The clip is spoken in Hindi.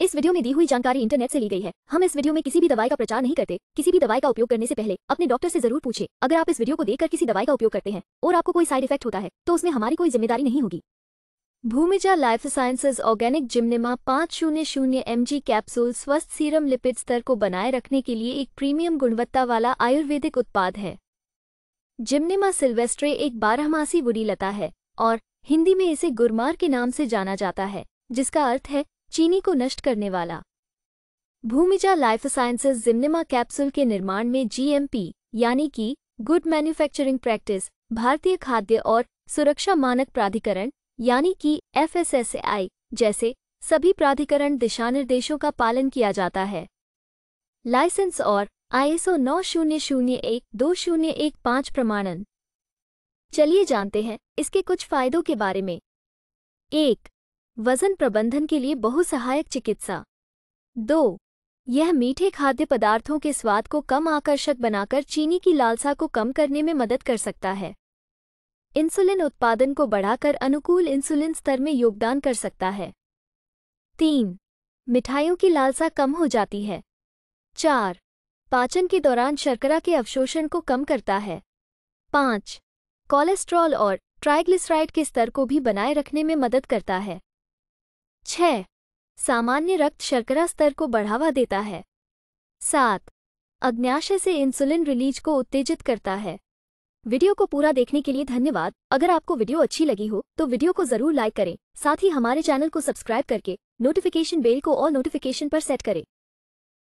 इस वीडियो में दी हुई जानकारी इंटरनेट से ली गई है हम इस वीडियो में किसी भी दवाई का प्रचार नहीं करते किसी भी दवाई का उपयोग करने से पहले अपने डॉक्टर से जरूर पूछे अगर आप इस वीडियो को देखकर किसी दवाई का उपयोग करते हैं और आपको कोई साइड इफेक्ट होता है तो उसमें हमारी कोई जिम्मेदारी नहीं होगी Bhumija life sciences organic gymnema पांच शून्य शून्य एम कैप्सूल स्वस्थ सीरम लिपिड स्तर को बनाए रखने के लिए एक प्रीमियम गुणवत्ता वाला आयुर्वेदिक उत्पाद है जिमनेमा सिल्वेस्ट्रे एक बारहमासी बुरी लता है और हिंदी में इसे गुरमार के नाम से जाना जाता है जिसका अर्थ है चीनी को नष्ट करने वाला Bhumija life sciences gymnema capsule के निर्माण में जीएमपी यानी कि गुड मैन्युफैक्चरिंग प्रैक्टिस भारतीय खाद्य और सुरक्षा मानक प्राधिकरण यानी कि एफएसएसएआई जैसे सभी प्राधिकरण दिशानिर्देशों का पालन किया जाता है लाइसेंस और आईएसओ नौ शून्य शून्य एक दो शून्य एक पाँच प्रमाणन चलिए जानते हैं इसके कुछ फायदों के बारे में एक वजन प्रबंधन के लिए बहुसहायक चिकित्सा दो यह मीठे खाद्य पदार्थों के स्वाद को कम आकर्षक बनाकर चीनी की लालसा को कम करने में मदद कर सकता है इंसुलिन उत्पादन को बढ़ाकर अनुकूल इंसुलिन स्तर में योगदान कर सकता है तीन मिठाइयों की लालसा कम हो जाती है चार पाचन के दौरान शर्करा के अवशोषण को कम करता है पाँच कोलेस्ट्रॉल और ट्राइग्लिसराइड के स्तर को भी बनाए रखने में मदद करता है छः सामान्य रक्त शर्करा स्तर को बढ़ावा देता है सात अग्न्याशय से इंसुलिन रिलीज को उत्तेजित करता है वीडियो को पूरा देखने के लिए धन्यवाद अगर आपको वीडियो अच्छी लगी हो तो वीडियो को जरूर लाइक करें साथ ही हमारे चैनल को सब्सक्राइब करके नोटिफिकेशन बेल को और नोटिफिकेशन पर सेट करें